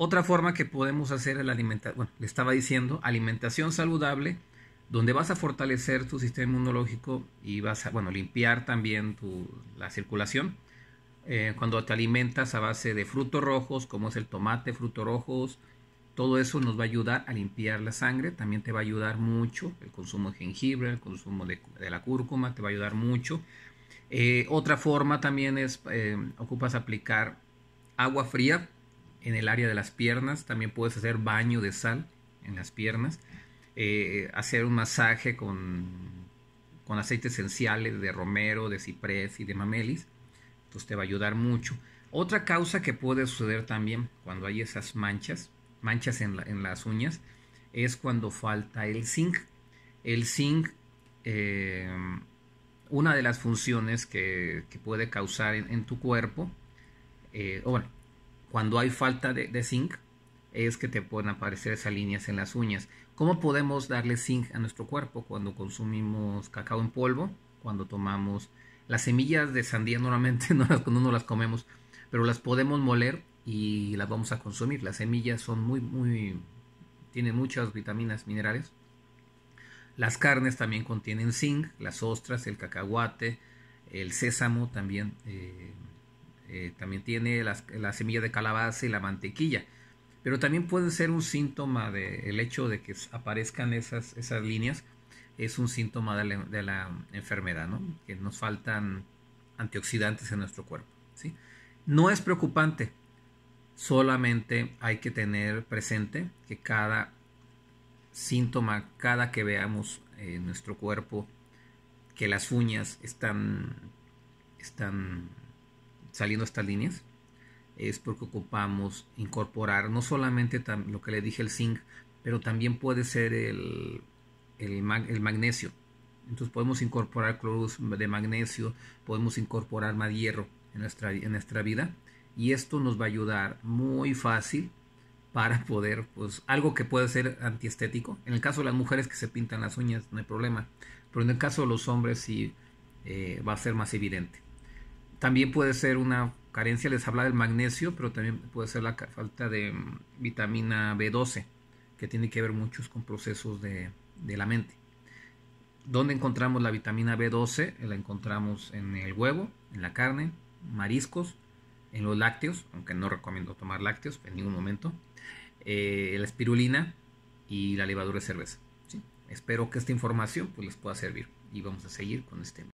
Otra forma que podemos hacer es la alimentación, bueno, le estaba diciendo, alimentación saludable, donde vas a fortalecer tu sistema inmunológico y vas a, bueno, limpiar también tu, la circulación. Eh, cuando te alimentas a base de frutos rojos, como es el tomate, frutos rojos, todo eso nos va a ayudar a limpiar la sangre, también te va a ayudar mucho el consumo de jengibre, el consumo de, la cúrcuma, te va a ayudar mucho. Eh, otra forma también es, eh, ocupas aplicar agua fría en el área de las piernas, también puedes hacer baño de sal en las piernas, eh, hacer un masaje con, con aceites esenciales de romero, de ciprés y de mamelis, entonces pues te va a ayudar mucho. Otra causa que puede suceder también cuando hay esas manchas, manchas en, las uñas, es cuando falta el zinc. El zinc, eh, una de las funciones que, puede causar en, tu cuerpo, eh, o bueno, cuando hay falta de, zinc, es que te pueden aparecer esas líneas en las uñas. ¿Cómo podemos darle zinc a nuestro cuerpo cuando consumimos cacao en polvo? Cuando tomamos las semillas de sandía normalmente no las, no las comemos, pero las podemos moler y las vamos a consumir. Las semillas son muy, muy, tienen muchas vitaminas, minerales. Las carnes también contienen zinc, las ostras, el cacahuate, el sésamo también. Eh, eh, también tiene la semilla de calabaza y la mantequilla. Pero también puede ser un síntoma del hecho de que aparezcan esas, esas líneas, es un síntoma de la, de la enfermedad, ¿no? que nos faltan antioxidantes en nuestro cuerpo. ¿sí? No es preocupante, solamente hay que tener presente que cada síntoma, cada que veamos en nuestro cuerpo que las uñas están, están saliendo estas líneas, es porque ocupamos incorporar no solamente lo que le dije el zinc, pero también puede ser el, magnesio. Entonces podemos incorporar cloros de magnesio, podemos incorporar más hierro en nuestra, en nuestra vida y esto nos va a ayudar muy fácil para poder, pues algo que puede ser antiestético. En el caso de las mujeres que se pintan las uñas no hay problema, pero en el caso de los hombres sí eh, va a ser más evidente. También puede ser una carencia, les hablaba del magnesio, pero también puede ser la falta de mm, vitamina B12, que tiene que ver muchos con procesos de, la mente. ¿Dónde encontramos la vitamina B12? La encontramos en el huevo, en la carne, mariscos, en los lácteos, aunque no recomiendo tomar lácteos en ningún momento, eh, la espirulina y la levadura de cerveza. Espero que esta información pues, les pueda servir y vamos a seguir con este.